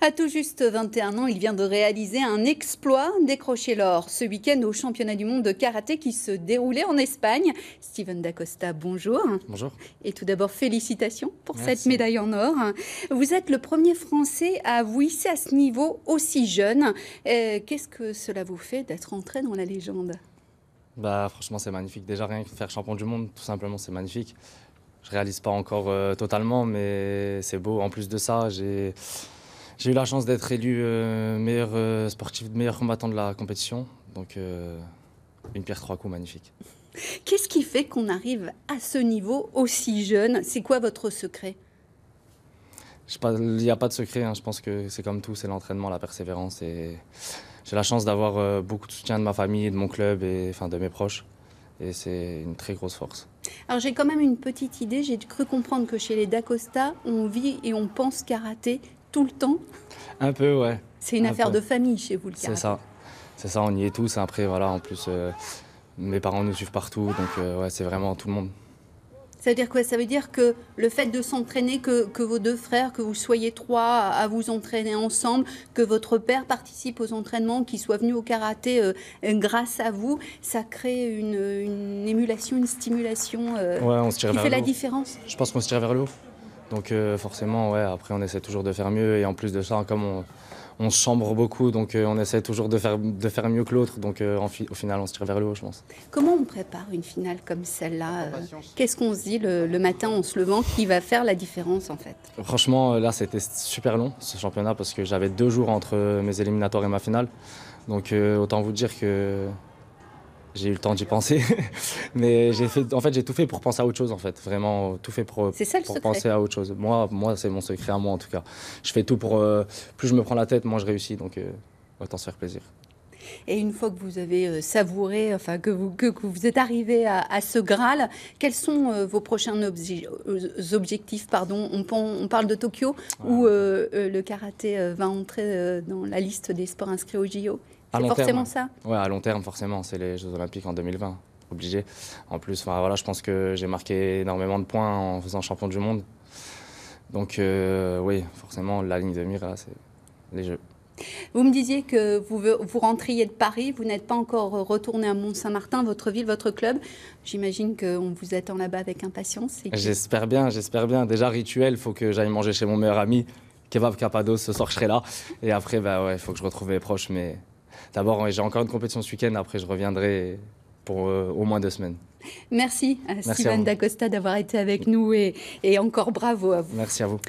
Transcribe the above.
À tout juste 21 ans, il vient de réaliser un exploit, décrocher l'or ce week-end au championnat du monde de karaté qui se déroulait en Espagne. Steven Dacosta, bonjour. Bonjour. Et tout d'abord, félicitations pour cette médaille en or. Vous êtes le premier Français à vous hisser à ce niveau aussi jeune. Euh, qu'est-ce que cela vous fait d'être entré dans la légende bah, franchement, c'est magnifique. Déjà, rien que faire champion du monde, tout simplement, c'est magnifique. Je réalise pas encore euh, totalement, mais c'est beau. En plus de ça, j'ai j'ai eu la chance d'être élu euh, meilleur euh, sportif, meilleur combattant de la compétition. Donc, euh, une pierre trois coups magnifique. Qu'est-ce qui fait qu'on arrive à ce niveau aussi jeune C'est quoi votre secret Il n'y a pas de secret. Hein. Je pense que c'est comme tout c'est l'entraînement, la persévérance. Et j'ai la chance d'avoir beaucoup de soutien de ma famille, de mon club et enfin, de mes proches. Et c'est une très grosse force. Alors j'ai quand même une petite idée, j'ai cru comprendre que chez les Dacosta, on vit et on pense karaté tout le temps Un peu, ouais. C'est une affaire de famille chez vous, le karaté. C'est ça. C'est ça, on y est tous. Après, voilà, en plus, euh, mes parents nous suivent partout. Donc, euh, ouais, c'est vraiment tout le monde. Ça veut dire quoi Ça veut dire que le fait de s'entraîner, que, que, vos deux frères, que vous soyez trois à, vous entraîner ensemble, que votre père participe aux entraînements, qu'il soit venu au karaté euh, grâce à vous, ça crée une, une émulation, une stimulation ouais, on se tire qui fait la différence Je pense qu'on se tire vers le haut. Donc euh, forcément, ouais, après on essaie toujours de faire mieux et en plus de ça, comme on, chambre beaucoup, donc euh, on essaie toujours de faire, de faire mieux que l'autre. Donc euh, au final, on se tire vers le haut, je pense. Comment on prépare une finale comme celle-là Qu'est-ce qu'on se dit le, le, matin en se levant qui va faire la différence en fait Franchement, là, c'était super long ce championnat parce que j'avais deux jours entre mes éliminatoires et ma finale. Donc autant vous dire que j'ai eu le temps d'y penser. mais j'ai fait, en fait, j'ai tout fait pour penser à autre chose, en fait. Vraiment, tout fait pour, penser à autre chose. Moi, moi c'est mon secret à moi, en tout cas. Je fais tout pour. Euh, plus je me prends la tête, moins je réussis. Donc, euh, autant se faire plaisir. Et une fois que vous avez euh, savouré, enfin que vous, que, vous êtes arrivé à, ce Graal, quels sont vos prochains objectifs pardon on, parle de Tokyo, ah. où le karaté va entrer dans la liste des sports inscrits au JO à long forcément terme. ça Ouais, à long terme, forcément. C'est les Jeux Olympiques en 2020. Obligé. En plus, enfin, voilà, je pense que j'ai marqué énormément de points en faisant champion du monde. Donc, euh, oui, forcément, la ligne de mire, c'est les Jeux. Vous me disiez que vous, vous rentriez de Paris, vous n'êtes pas encore retourné à Mont-Saint-Martin, votre ville, votre club. J'imagine qu'on vous attend là-bas avec impatience. J'espère bien, j'espère bien. Déjà, rituel, il faut que j'aille manger chez mon meilleur ami, Kebab capado, ce soir je serai là. Et après, bah, il ouais, faut que je retrouve mes proches, mais D'abord, j'ai encore une compétition ce week-end, après je reviendrai pour euh, au moins deux semaines. Merci euh, à Dacosta d'avoir été avec nous et encore bravo à vous. Merci à vous.